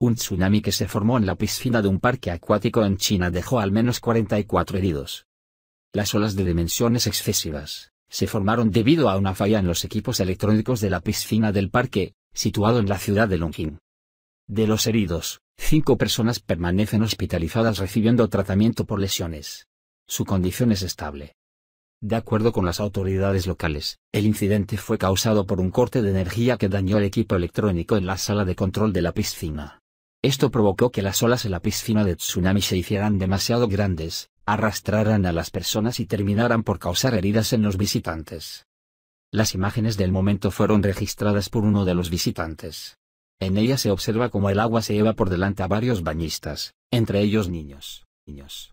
Un tsunami que se formó en la piscina de un parque acuático en China dejó al menos 44 heridos. Las olas de dimensiones excesivas, se formaron debido a una falla en los equipos electrónicos de la piscina del parque, situado en la ciudad de Longjing. De los heridos, cinco personas permanecen hospitalizadas recibiendo tratamiento por lesiones. Su condición es estable. De acuerdo con las autoridades locales, el incidente fue causado por un corte de energía que dañó el equipo electrónico en la sala de control de la piscina. Esto provocó que las olas en la piscina de tsunami se hicieran demasiado grandes, arrastraran a las personas y terminaran por causar heridas en los visitantes. Las imágenes del momento fueron registradas por uno de los visitantes. En ella se observa cómo el agua se lleva por delante a varios bañistas, entre ellos niños. niños.